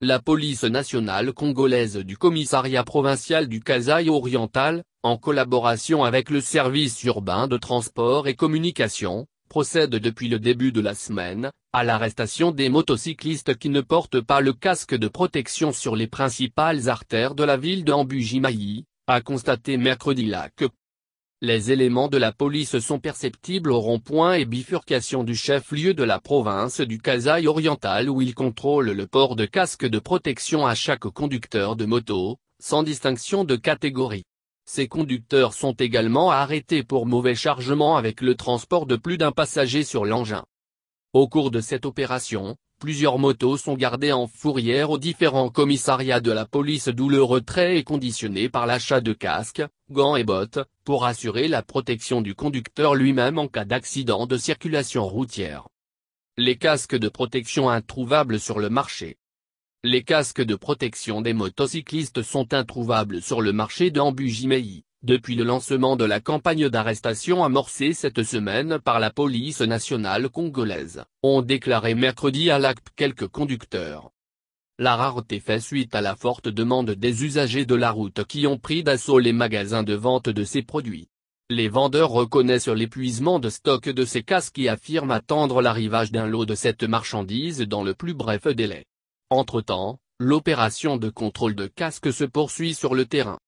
La police nationale congolaise du commissariat provincial du Kasaï oriental, en collaboration avec le service urbain de transport et communication, procède depuis le début de la semaine, à l'arrestation des motocyclistes qui ne portent pas le casque de protection sur les principales artères de la ville d'Ambujimaï, a constaté mercredi la que les éléments de la police sont perceptibles au rond-point et bifurcation du chef-lieu de la province du Kazaï oriental où ils contrôlent le port de casque de protection à chaque conducteur de moto, sans distinction de catégorie. Ces conducteurs sont également arrêtés pour mauvais chargement avec le transport de plus d'un passager sur l'engin. Au cours de cette opération, Plusieurs motos sont gardées en fourrière aux différents commissariats de la police d'où le retrait est conditionné par l'achat de casques, gants et bottes, pour assurer la protection du conducteur lui-même en cas d'accident de circulation routière. Les casques de protection introuvables sur le marché. Les casques de protection des motocyclistes sont introuvables sur le marché dambu depuis le lancement de la campagne d'arrestation amorcée cette semaine par la police nationale congolaise, ont déclaré mercredi à l'ACP quelques conducteurs. La rareté fait suite à la forte demande des usagers de la route qui ont pris d'assaut les magasins de vente de ces produits. Les vendeurs reconnaissent l'épuisement de stock de ces casques et affirment attendre l'arrivage d'un lot de cette marchandise dans le plus bref délai. Entre-temps, l'opération de contrôle de casques se poursuit sur le terrain.